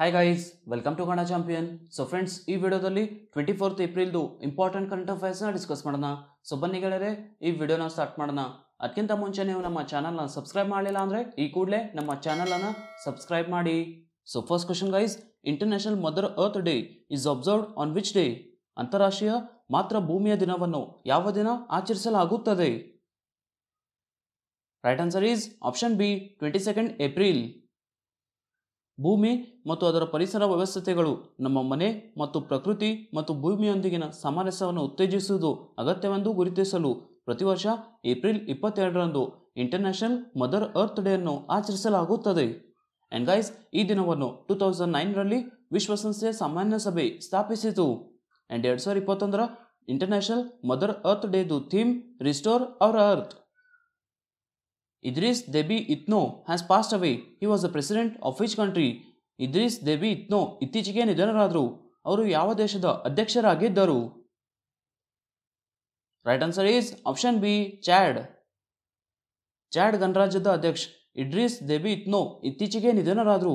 Hi guys welcome to Kannada champion so friends ಈ ವಿಡಿಯೋದಲ್ಲಿ twenty fourth ಏಪ್ರಿಲ್ದು ಇಂಪಾರ್ಟೆಂಟ್ ಕರೆಂಟ್ ಅಫೇರ್ಸ್ನ ಡಿಸ್ಕಸ್ ಮಾಡೋಣ ಸೊ ಬನ್ನಿ ಗೆಳೆಯರೆ ಈ ವಿಡಿಯೋನ ಸ್ಟಾರ್ಟ್ ಮಾಡೋಣ ಅದಕ್ಕಿಂತ ಮುಂಚೆ ನೀವು ನಮ್ಮ ಚಾನಲ್ನ ಸಬ್ಸ್ಕ್ರೈಬ್ ಮಾಡಲಿಲ್ಲ ಅಂದರೆ ಈ ಕೂಡಲೇ ನಮ್ಮ ಚಾನಲನ್ನು ಸಬ್ಸ್ಕ್ರೈಬ್ ಮಾಡಿ so first question guys international mother earth day is observed on which day ಅಂತಾರಾಷ್ಟ್ರೀಯ ಮಾತೃ ಭೂಮಿಯ ದಿನವನ್ನು ಯಾವ ದಿನ ಆಚರಿಸಲಾಗುತ್ತದೆ right answer is option B twenty second April ಭೂಮಿ ಮತ್ತು ಅದರ ಪರಿಸರ ವ್ಯವಸ್ಥೆಗಳು ನಮ್ಮ ಮನೆ ಮತ್ತು ಪ್ರಕೃತಿ ಮತ್ತು ಭೂಮಿಯೊಂದಿಗಿನ ಸಾಮರಸ್ಯವನ್ನು ಉತ್ತೇಜಿಸುವುದು ಅಗತ್ಯವೆಂದು ಗುರುತಿಸಲು ಪ್ರತಿ ವರ್ಷ ಏಪ್ರಿಲ್ ಇಪ್ಪತ್ತೆರಡರಂದು ಇಂಟರ್ನ್ಯಾಷನಲ್ ಮದರ್ ಅರ್ತ್ ಡೇಯನ್ನು ಆಚರಿಸಲಾಗುತ್ತದೆ ಆ್ಯಂಡ್ ಗೈಸ್ ಈ ದಿನವನ್ನು ಟೂ ತೌಸಂಡ್ ನೈನರಲ್ಲಿ ವಿಶ್ವಸಂಸ್ಥೆಯ ಸಾಮಾನ್ಯ ಸಭೆ ಸ್ಥಾಪಿಸಿತು ಆ್ಯಂಡ್ ಎರಡು ಸಾವಿರದ ಇಪ್ಪತ್ತೊಂದರ ಇಂಟರ್ನ್ಯಾಷನಲ್ ಮದರ್ ಅರ್ತ್ ಡೇದು theme restore our earth Idris Deby Itno has passed away. He was the president of which country? Idris Deby Itno ಇತ್ತೀಚೆಗೆ ನಿಧನರಾದರು ಅವರು ಯಾವ ದೇಶದ ಅಧ್ಯಕ್ಷರಾಗಿದ್ದರು right answer is option B Chad Chad ಗಣರಾಜ್ಯದ ಅಧ್ಯಕ್ಷ ಇಡ್ರಿಸ್ ದೇಬಿ ಇತ್ನೋ ಇತ್ತೀಚೆಗೆ ನಿಧನರಾದರು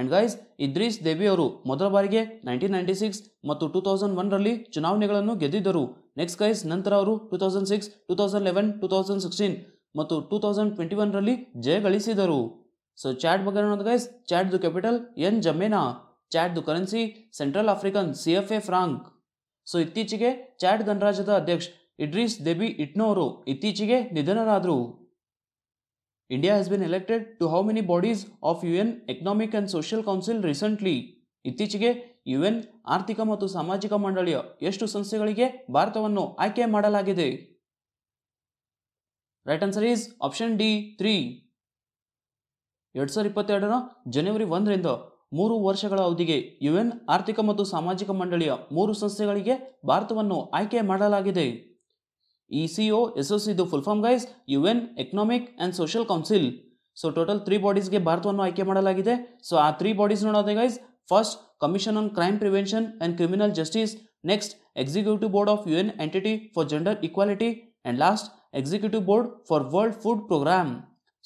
ಅಂಡ್ ಗೈಸ್ ಇದ್ರಿಸ್ ದೇಬಿ ಅವರು ಮೊದಲ ಬಾರಿಗೆ ನೈನ್ಟೀನ್ ನೈಂಟಿ ಸಿಕ್ಸ್ ಮತ್ತು ಟೂ ತೌಸಂಡ್ ಒನ್ರಲ್ಲಿ ಚುನಾವಣೆಗಳನ್ನು ಗೆದ್ದಿದ್ದರು ನೆಕ್ಸ್ಟ್ ಗೈಸ್ ನಂತರ ಅವರು two thousand six two thousand eleven two thousand sixteen ಮತ್ತು ಟೂ ತೌಸಂಡ್ ಟ್ವೆಂಟಿ ಒನ್ರಲ್ಲಿ ಗಳಿಸಿದರು ಸೊ ಚಾಟ್ ಬಗ್ಗೆ ಅನ್ನೋದು ಗೈಸ್ ಚಾಟ್ದು ಕ್ಯಾಪಿಟಲ್ ಎನ್ ಜಮೇನಾ ಚಾಟ್ದು currency central African C F A franc so ಇತ್ತೀಚೆಗೆ ಚಾಟ್ ಗಣರಾಜ್ಯದ ಅಧ್ಯಕ್ಷ ಇಡ್ರೀಸ್ ದೆಬಿ ಇಟ್ನೋರು ಇತ್ತೀಚೆಗೆ ನಿಧನರಾದರು India has been elected to how many bodies of U N economic and social council recently ಇತ್ತೀಚೆಗೆ U N ಆರ್ಥಿಕ ಮತ್ತು ಸಾಮಾಜಿಕ ಮಂಡಳಿಯ ಎಷ್ಟು ಸಂಸ್ಥೆಗಳಿಗೆ ಭಾರತವನ್ನು ಆಯ್ಕೆ ಮಾಡಲಾಗಿದೆ right answer is option D three ಎರಡು ಸಾವಿರ ಇಪ್ಪತ್ತೆರಡರ ಜನವರಿ ಒಂದರಿಂದ ಮೂರು ವರ್ಷಗಳ ಅವಧಿಗೆ ಯುಎನ್ ಆರ್ಥಿಕ ಮತ್ತು ಸಾಮಾಜಿಕ ಮಂಡಳಿಯ ಮೂರು ಸಂಸ್ಥೆಗಳಿಗೆ ಭಾರತವನ್ನು ಆಯ್ಕೆ ಮಾಡಲಾಗಿದೆ ಇ ಸಿ ಒ ಇದು full form guys UN economic and social council so total three ಬಾಡೀಸ್ಗೆ ಭಾರತವನ್ನು ಆಯ್ಕೆ ಮಾಡಲಾಗಿದೆ ಸೊ ಆ ತ್ರೀ ಬಾಡೀಸ್ ನೋಡೋದೇ guys first commission on crime prevention and criminal justice next executive board of UN entity for gender equality and last executive board for world food programme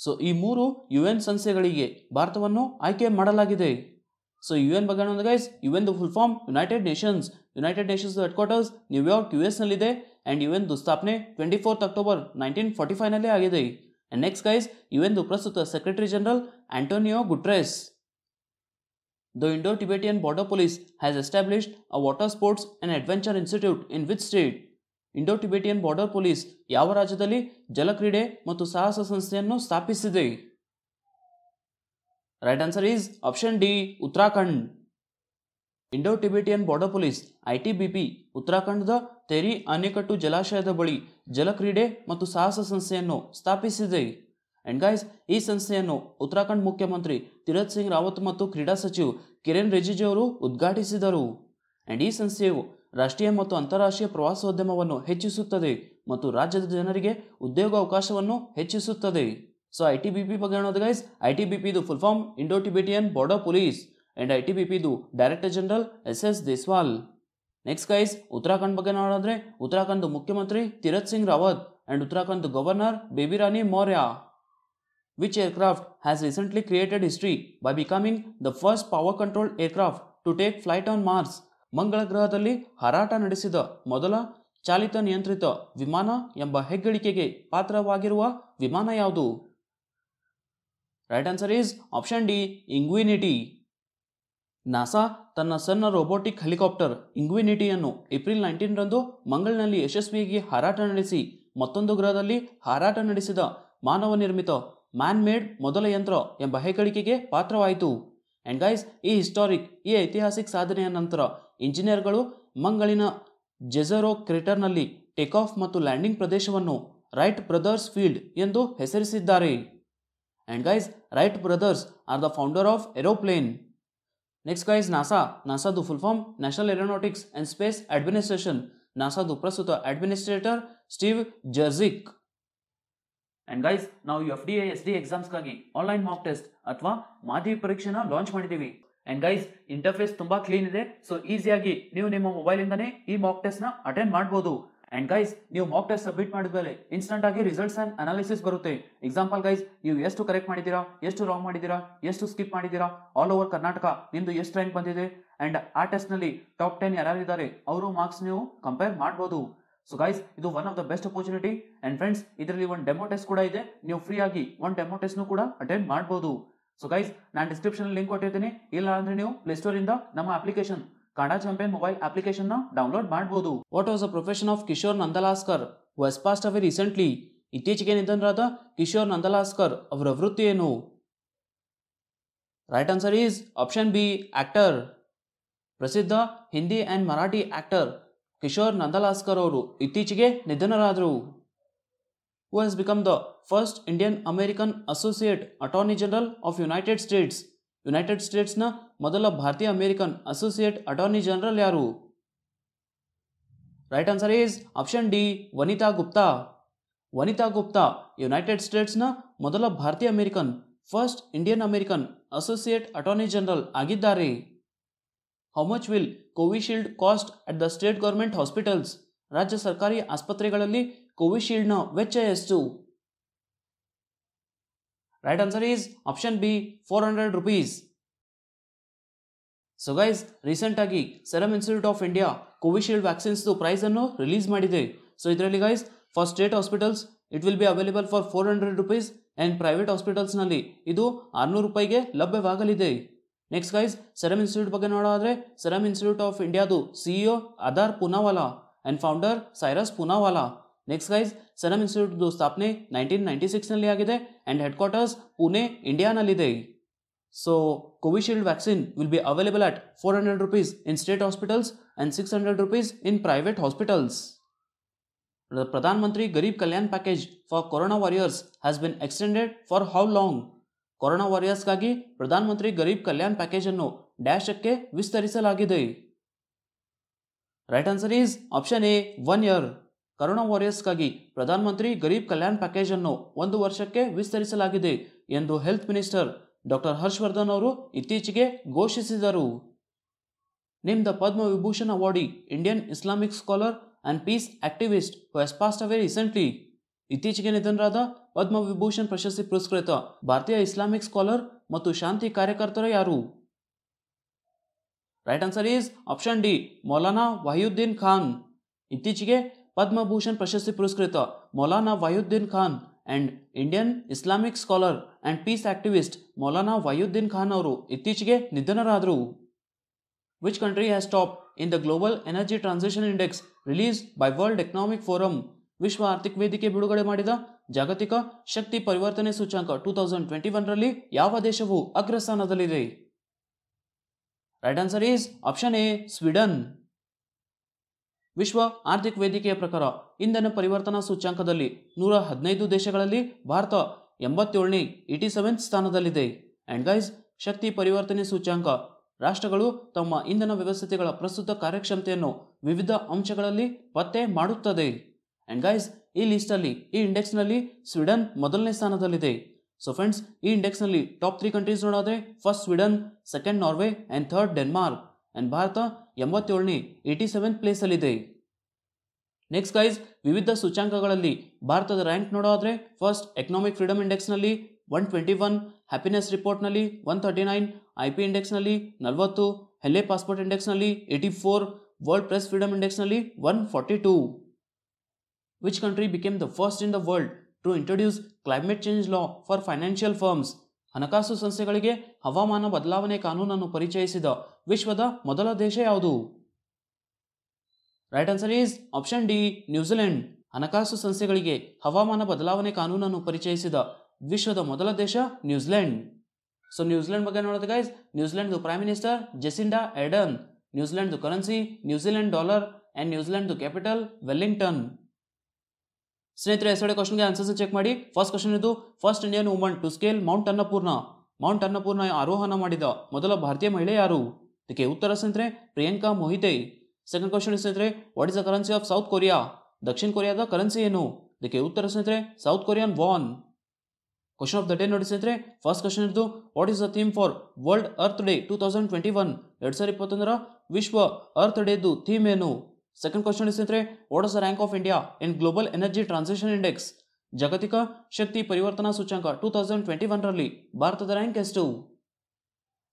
so ಈ ಮೂರು U N ಸಂಸ್ಥೆಗಳಿಗೆ ಭಾರತವನ್ನು ಆಯ್ಕೆ ಮಾಡಲಾಗಿದೆ so you N ಬಗ್ಗೆ ಒಂದು guys U N ದ full form United Nations United Nations headquarters New York U S ಎಸ್ನಲ್ಲಿದೆ ಆ್ಯಂಡ್ ಯು ದು ಸ್ಥಾಪನೆ twenty fourth October nineteen forty ಫೈವ್ನಲ್ಲೇ ಆಗಿದೆ and next guys U N ದು ಪ್ರಸ್ತುತ secretary general Antonio Guterres the Indo Tibetan border police has established a water sports and adventure institute in which state Indo Tibetan border police ಯಾವ ರಾಜ್ಯದಲ್ಲಿ ಜಲಕ್ರೀಡೆ ಮತ್ತು ಸಾಹಸ ಸಂಸ್ಥೆಯನ್ನು ಸ್ಥಾಪಿಸಿದೆ right answer is option D Uttarakhand Indo Tibetan border police ITBP ಉತ್ತರಾಖಂಡದ ತೆರಿ ಅಣೆಕಟ್ಟು ಜಲಾಶಯದ ಬಳಿ ಜಲಕ್ರೀಡೆ ಮತ್ತು ಸಾಹಸ ಸಂಸ್ಥೆಯನ್ನು ಸ್ಥಾಪಿಸಿದೆ ಅಂಡ್ ಗೈಸ್ ಈ ಸಂಸ್ಥೆಯನ್ನು ಉತ್ತರಾಖಂಡ್ ಮುಖ್ಯಮಂತ್ರಿ ತಿರತ್ ಸಿಂಗ್ ರಾವತ್ ಮತ್ತು ಕ್ರೀಡಾ ಸಚಿವ ಕಿರಣ್ ರಿಜಿಜು ಅವರು ಉದ್ಘಾಟಿಸಿದರು ಅಂಡ್ ಈ ಸಂಸ್ಥೆಯು ರಾಷ್ಟ್ರೀಯ ಮತ್ತು ಅಂತಾರಾಷ್ಟ್ರೀಯ ಪ್ರವಾಸೋದ್ಯಮವನ್ನು ಹೆಚ್ಚಿಸುತ್ತದೆ ಮತ್ತು ರಾಜ್ಯದ ಜನರಿಗೆ ಉದ್ಯೋಗ ಅವಕಾಶವನ್ನು ಹೆಚ್ಚಿಸುತ್ತದೆ so I T B P ಬಗ್ಗೆ ಹೇಳೋದು ಗೈಸ್ ಐ ಟಿ ಬಿ ಪಿದು full form Indo Tibetan border police and I T B ಪಿದು director general S S Deswal next guys Uttarakhand ಬಗ್ಗೆ ನೋಡಿದ್ರೆ ಉತ್ತರಾಖಂಡ್ ಮುಖ್ಯಮಂತ್ರಿ Tirath Singh Rawat and Uttarakhand governor Baby Rani Maurya which aircraft has recently created history by becoming the first power control aircraft to take flight on Mars ಮಂಗಳ ಗ್ರಹದಲ್ಲಿ ಹಾರಾಟ ನಡೆಸಿದ ಮೊದಲ ಚಾಲಿತ ನಿಯಂತ್ರಿತ ವಿಮಾನ ಎಂಬ ಹೆಗ್ಗಳಿಕೆಗೆ ಪಾತ್ರವಾಗಿರುವ ವಿಮಾನ ಯಾವುದು right answer is option D Ingenuity NASA ತನ್ನ ಸಣ್ಣ ರೋಬೋಟಿಕ್ ಹೆಲಿಕಾಪ್ಟರ್ ಇಂಗ್ವಿನಿಟಿಯನ್ನು ಏಪ್ರಿಲ್ ರಂದು ಮಂಗಳನಲ್ಲಿ ಯಶಸ್ವಿಯಾಗಿ ಹಾರಾಟ ನಡೆಸಿ ಮತ್ತೊಂದು ಗ್ರಹದಲ್ಲಿ ಹಾರಾಟ ನಡೆಸಿದ ಮಾನವ ನಿರ್ಮಿತ ಮ್ಯಾನ್ ಮೇಡ್ ಮೊದಲ ಯಂತ್ರ ಎಂಬ ಹೆಗ್ಗಳಿಕೆಗೆ ಪಾತ್ರವಾಯಿತು ಅಂಡ್ ಗೈಸ್ ಈ ಹಿಸ್ಟಾರಿಕ್ ಈ ಐತಿಹಾಸಿಕ ಸಾಧನೆಯ ನಂತರ ಇಂಜಿನಿಯರ್ಗಳು ಮಂಗಳಿನ ಜೆಜರೋ ಕ್ರೇಟರ್ನಲ್ಲಿ ಟೇಕಾಫ್ ಮತ್ತು ಲ್ಯಾಂಡಿಂಗ್ ಪ್ರದೇಶವನ್ನು ರೈಟ್ ಬ್ರದರ್ಸ್ ಫೀಲ್ಡ್ ಎಂದು ಹೆಸರಿಸಿದ್ದಾರೆ and guys Wright brothers are the founder of aeroplane next guys NASA ನಾಸಾದು full form national aeronautics and space administration ನಾಸಾದು ಪ್ರಸ್ತುತ administrator Steve Jurczyk and guys ನಾವು ಎಫ್ ಡಿ ಎಸ್ ಡಿ ಎಕ್ಸಾಮ್ಸ್ಗಾಗಿ online mock test ಅಥವಾ ಮಾದರಿ ಪರೀಕ್ಷೆನ launch ಮಾಡಿದ್ದೀವಿ and guys interface ತುಂಬಾ ಕ್ಲೀನ್ ಇದೆ ಸೊ ಈಸಿಯಾಗಿ ನೀವು ನಿಮ್ಮ ಮೊಬೈಲ್ ಇಂದಾನೆ ಈ ಮಾಕ್ ಟೆಸ್ಟ್ ನ ಅಟೆಂಡ್ ಮಾಡಬಹುದು ಅಂಡ್ ಗೈಸ್ ನೀವು ಮಾಕ್ ಟೆಸ್ಟ್ ಸಬ್ಮಿಟ್ ಮಾಡಿದ ಮೇಲೆ ಇನ್ಸ್ಟೆಂಟ್ ಆಗಿ ರಿಸಲ್ಟ್ಸ್ ಅಂಡ್ ಅನಾಲಿಸಿಸ್ ಬರುತ್ತೆ ಎಕ್ಸಾಂಪಲ್ ಗೈಸ್ ನೀವು ಎಷ್ಟು ಕರೆಕ್ಟ್ ಮಾಡಿದ್ದೀರಾ ಎಷ್ಟು ರಾಂಗ್ ಮಾಡಿದ್ದೀರಾ ಎಷ್ಟು ಸ್ಕಿಪ್ ಮಾಡಿದ್ದೀರಾ ಆಲ್ ಓವರ್ ಕರ್ನಾಟಕ ನಿಮ್ದು ಎಷ್ಟು ರ್ಯಾಂಕ್ ಬಂದಿದೆ ಅಂಡ್ ಆ ಟೆಸ್ಟ್ ನಲ್ಲಿ ಟಾಪ್ ಟೆನ್ ಇದ್ದಾರೆ ಅವರು ಮಾರ್ಕ್ಸ್ ನೀವು ಕಂಪೇರ್ ಮಾಡಬಹುದು ಸೊ ಗೈಸ್ ಇದು one of the best opportunity and friends ಇದರಲ್ಲಿ ಒಂದು ಡೆಮೋ ಟೆಸ್ಟ್ ಕೂಡ ಇದೆ ನೀವು ಫ್ರೀ ಆಗಿ ಒಂದು ಡೆಮೋ ಟೆಸ್ಟ್ ಕೂಡ ಅಟೆಂಡ್ ಮಾಡಬಹುದು ಸೊ ಗೈಸ್ ನಾನು ಡಿಸ್ಕ್ರಿಪ್ಷನ್ ಲಿಂಕ್ ಕೊಟ್ಟಿರ್ತೀನಿ ಇಲ್ಲ ಅಂದ್ರೆ ನೀವು ಪ್ಲೇಸ್ಟೋರಿಂದ ನಮ್ಮ application Kannada champion mobile application ನ ಡೌನ್ಲೋಡ್ ಮಾಡಬಹುದು what was the profession of Kishore Nandlaskar was passed away recently ಇತ್ತೀಚೆಗೆ ನಿಧನರಾದ ಕಿಶೋರ್ ನಂದಲಾಸ್ಕರ್ ಅವರ ವೃತ್ತಿ ಏನು right answer is option B actor ಪ್ರಸಿದ್ಧ ಹಿಂದಿ ಆ್ಯಂಡ್ ಮರಾಠಿ ಆಕ್ಟರ್ ಕಿಶೋರ್ ನಂದಲಾಸ್ಕರ್ ಅವರು ಇತ್ತೀಚೆಗೆ ನಿಧನರಾದರು who has become the first Indian American Associate Attorney General of United States. United ಸ್ಟೇಟ್ಸ್ನ ಮೊದಲ ಭಾರತೀಯ ಅಮೆರಿಕನ್ ಅಸೋಸಿಯೇಟ್ ಅಟಾರ್ನಿ ಜನರಲ್ ಯಾರು right answer is option D Vanita Gupta Vanita Gupta United ಸ್ಟೇಟ್ಸ್ನ ಮೊದಲ ಭಾರತೀಯ American first Indian American associate attorney general ಆಗಿದ್ದಾರೆ how much will Covishield cost at the state government hospitals ರಾಜ್ಯ ಸರ್ಕಾರಿ ಆಸ್ಪತ್ರೆಗಳಲ್ಲಿ ಕೋವಿಶೀಲ್ಡ್ನ ವೆಚ್ಚ ಎಷ್ಟು right answer is option B four hundred rupees so guys recent ಆಗಿ Serum Institute of India Covishield vaccines price ಅನ್ನು release ಮಾಡಿದೆ ಸೊ ಇದರಲ್ಲಿ guys for state hospitals it will be available for four hundred rupees and private ಹಾಸ್ಪಿಟಲ್ಸ್ನಲ್ಲಿ ಇದು ಆರ್ನೂರು ರೂಪಾಯಿಗೆ ಲಭ್ಯವಾಗಲಿದೆ next guys serum Institute ಬಗ್ಗೆ ನೋಡೋದಾದ್ರೆ ಸೆರಮ್ ಇನ್ಸ್ಟಿಟ್ಯೂಟ್ ಆಫ್ ಇಂಡಿಯಾದು CEO Adar Poonawalla and founder Cyrus Poonawalla next guys Serum institute दोस्तों आपने 1996 में लिया है كده एंड हेड क्वार्टर्स पुणे इंडियाನಲ್ಲಿ ಇದೆ so Covishield vaccine will be available at ₹400 in state hospitals and ₹600 in private hospitals பிரதமர் Garib Kalyan package for corona warriors has been extended for how long corona warriors ಕಾಗೆ ಪ್ರಧಾನಮಂತ್ರಿ ಗರಿಬ್ ಕಲ್ಯಾಣ ಪ್ಯಾಕೇಜ್ ಅನ್ನು ಡ್ಯಾಶ್ಕ್ಕೆ ವಿಸ್ತರಿಸಲಾಗಿದೆ right answer is option A 1 year corona ವಾರಿಯರ್ಸ್ಗಾಗಿ ಪ್ರಧಾನಮಂತ್ರಿ Garib Kalyan package ಅನ್ನು ಒಂದು ವರ್ಷಕ್ಕೆ ವಿಸ್ತರಿಸಲಾಗಿದೆ ಎಂದು ಹೆಲ್ತ್ ಮಿನಿಸ್ಟರ್ ಡಾಕ್ಟರ್ ಹರ್ಷವರ್ಧನ್ ಅವರು ಇತ್ತೀಚೆಗೆ ಘೋಷಿಸಿದರು ನಿಮ್ದ Vibhushan awardee Indian Islamic scholar and peace activist has passed away recently ಇತ್ತೀಚೆಗೆ ನಿಧನರಾದ ಪದ್ಮ ವಿಭೂಷಣ್ ಪ್ರಶಸ್ತಿ ಪುರಸ್ಕೃತ ಭಾರತೀಯ ಇಸ್ಲಾಮಿಕ್ ಸ್ಕಾಲರ್ ಮತ್ತು ಶಾಂತಿ ಕಾರ್ಯಕರ್ತರ ಯಾರು right answer is option D Maulana Wahiduddin Khan ಇತ್ತೀಚೆಗೆ ಪದ್ಮಭೂಷಣ್ ಪ್ರಶಸ್ತಿ ಪುರಸ್ಕೃತ Maulana Wahiduddin Khan and Indian Islamic scholar and peace activist Maulana Wahiduddin Khan ಅವರು ಇತ್ತೀಚೆಗೆ ನಿಧನರಾದರು which country has top in the global energy transition index release by world economic forum ವಿಶ್ವ ಆರ್ಥಿಕ ವೇದಿಕೆ ಬಿಡುಗಡೆ ಮಾಡಿದ ಜಾಗತಿಕ ಶಕ್ತಿ ಪರಿವರ್ತನೆ ಸೂಚ್ಯಾಂಕ ಟೂ ತೌಸಂಡ್ ಟ್ವೆಂಟಿ ಒನ್ರಲ್ಲಿ ಯಾವ ದೇಶವು ಅಗ್ರಸ್ಥಾನದಲ್ಲಿದೆ right answer is option A Sweden ವಿಶ್ವ ಆರ್ಥಿಕ ವೇದಿಕೆಯ ಪ್ರಕಾರ ಇಂಧನ ಪರಿವರ್ತನಾ ಸೂಚ್ಯಾಂಕದಲ್ಲಿ ನೂರ ಹದಿನೈದು ದೇಶಗಳಲ್ಲಿ ಭಾರತ ಎಂಬತ್ತೇಳನೇ ಏಯ್ಟಿ ಸೆವೆಂತ್ ಸ್ಥಾನದಲ್ಲಿದೆ ಆ್ಯಂಡ್ ಗೈಸ್ ಶಕ್ತಿ ಪರಿವರ್ತನೆ ಸೂಚ್ಯಾಂಕ ರಾಷ್ಟ್ರಗಳು ತಮ್ಮ ಇಂಧನ ವ್ಯವಸ್ಥೆಗಳ ಪ್ರಸ್ತುತ ಕಾರ್ಯಕ್ಷಮತೆಯನ್ನು ವಿವಿಧ ಅಂಶಗಳಲ್ಲಿ ಪತ್ತೆ ಮಾಡುತ್ತದೆ ಆ್ಯಂಡ್ ಗೈಸ್ ಈ ಲಿಸ್ಟಲ್ಲಿ ಈ ಇಂಡೆಕ್ಸ್ನಲ್ಲಿ ಸ್ವೀಡನ್ ಮೊದಲನೇ ಸ್ಥಾನದಲ್ಲಿದೆ ಸೊ ಫ್ರೆಂಡ್ಸ್ ಈ ಇಂಡೆಕ್ಸ್ನಲ್ಲಿ ಟಾಪ್ ತ್ರೀ ಕಂಟ್ರೀಸ್ ನೋಡೋದ್ರೆ first Sweden second Norway and third Denmark and Bharat ಎಂಬತ್ತೇಳನೇ ಏಯ್ಟಿ ಸೆವೆನ್ ಪ್ಲೇಸಲ್ಲಿದೆ ನೆಕ್ಸ್ಟ್ ಗೈಸ್ ವಿವಿಧ ಸೂಚ್ಯಾಂಕಗಳಲ್ಲಿ ಭಾರತದ ರ್ಯಾಂಕ್ ನೋಡೋದಾದರೆ ಫಸ್ಟ್ ಎಕನಾಮಿಕ್ ಫ್ರೀಡಮ್ ಇಂಡೆಕ್ಸ್ನಲ್ಲಿ ಒನ್ ಟ್ವೆಂಟಿ ಒನ್ ಹ್ಯಾಪಿನೆಸ್ ರಿಪೋರ್ಟ್ನಲ್ಲಿ one thirty nine I P ಇಂಡೆಕ್ಸ್ನಲ್ಲಿ ನಲವತ್ತು ಹೆಲ್ಲೆ ಪಾಸ್ಪೋರ್ಟ್ ಇಂಡೆಕ್ಸ್ನಲ್ಲಿ eighty four world press freedom ಇಂಡೆಕ್ಸ್ನಲ್ಲಿ one forty two which country became the first in the world to introduce climate change law for financial firms ಹಣಕಾಸು ಸಂಸ್ಥೆಗಳಿಗೆ ಹವಾಮಾನ ಬದಲಾವಣೆ ಕಾನೂನನ್ನು ಪರಿಚಯಿಸಿದ ವಿಶ್ವದ ಮೊದಲ ದೇಶ ಯಾವುದು right answer is option D New Zealand ಹಣಕಾಸು ಸಂಸ್ಥೆಗಳಿಗೆ ಹವಾಮಾನ ಬದಲಾವಣೆ ಕಾನೂನನ್ನು ಪರಿಚಯಿಸಿದ ವಿಶ್ವದ ಮೊದಲ ದೇಶ ನ್ಯೂಜಿಲೆಂಡ್ ಸೊ ನ್ಯೂಜಿಲೆಂಡ್ ಬಗ್ಗೆ ನೋಡೋದು ಗೈಸ್ ನ್ಯೂಜಿಲೆಂಡ್ದು ಪ್ರೈಮ್ ಮಿನಿಸ್ಟರ್ ಜೆಸಿಂಡಾ ಎಡನ್ ನ್ಯೂಜಿಲೆಂಡ್ದು ಕರೆನ್ಸಿ ನ್ಯೂಜಿಲೆಂಡ್ ಡಾಲರ್ ಆ್ಯಂಡ್ ನ್ಯೂಜಿಲೆಂಡ್ದು ಕ್ಯಾಪಿಟಲ್ ವೆಲ್ಲಿಂಗ್ಟನ್ ಸ್ನೇಹಿತರೆ ಎಸ್ ಒಡೆ ಕ್ವಶನ್ಗೆ ಆನ್ಸರ್ಸ್ ಚೆಕ್ ಮಾಡಿ ಫಸ್ಟ್ ಕ್ವಶನ್ ಇದು first Indian woman to scale Mount Annapurna Mount Annapurna ಆರೋಹಣ ಮಾಡಿದ ಮೊದಲ ಭಾರತೀಯ ಮಹಿಳೆ ಯಾರು ಇದಕ್ಕೆ ಉತ್ತರ ಸ್ನೇಹಿತರೆ ಪ್ರಿಯಾಂಕಾ ಮೊಹಿತೆ ಸೆಕೆಂಡ್ ಕ್ವಶನ್ ಸ್ನೇಹಿತರೆ what is the currency of South Korea ದಕ್ಷಿಣ ಕೊರಿಯಾದ ಕರೆನ್ಸಿ ಏನು ಇದಕ್ಕೆ ಉತ್ತರ ಸ್ನೇಹಿತರೆ South Korean won question of the day ನೋಡಿ ಸ್ನೇಹಿತರೆ ಫಸ್ಟ್ ಕ್ವಶನ್ ಇದು what is the theme for world earth day two thousand twenty one ಎರಡು ಸಾವಿರ ಇಪ್ಪತ್ತೊಂದರ ವಿಶ್ವ ಅರ್ತ್ ಡೇದು ಥೀಮ್ ಏನು ಸೆಕೆಂಡ್ ಕ್ವಶನ್ ಸ್ನೇಹಿತರೆ what is rank of India in global energy transition index ಜಾಗತಿಕ ಶಕ್ತಿ ಪರಿವರ್ತನಾ ಸೂಚ್ಯಾಂಕ ಟೂ ತೌಸಂಡ್ ಟ್ವೆಂಟಿ ಒನ್ರಲ್ಲಿ ಭಾರತದ ರ್ಯಾಂಕ್ ಎಷ್ಟು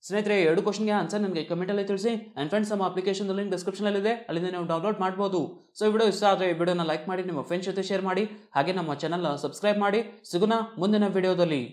ಸ್ನೇಹಿತರೆ ಎರಡು ಕ್ವಶನ್ಗೆ ಆನ್ಸರ್ ನನಗೆ ಅಲ್ಲಿ ತಿಳಿಸಿ ಆ್ಯಂಡ್ ಫ್ರೆಂಡ್ಸ್ ನಮ್ಮ ಅಪ್ಲಿಕೇಶನ್ ಲಿಂಕ್ ಡಿಸ್ಕ್ರಿಪ್ಷನಲ್ಲಿದೆ ಅಲ್ಲಿಂದ ನೀವು ಡೌನ್ಲೋಡ್ ಮಾಡ್ಬೋದು ಸೊ ವಿಡಿಯೋ ಇಷ್ಟ ಆದರೆ ಈ ವಿಡಿಯೋನ ಲೈಕ್ ಮಾಡಿ ನಿಮ್ಮ ಫ್ರೆಂಡ್ಸ್ ಜೊತೆ ಶೇರ್ ಮಾಡಿ ಹಾಗೆ ನಮ್ಮ ಚಾನಲ್ನ ಸಬ್ಸ್ಕ್ರೈಬ್ ಮಾಡಿ ಸಿಗೋಣ ಮುಂದಿನ ವಿಡಿಯೋದಲ್ಲಿ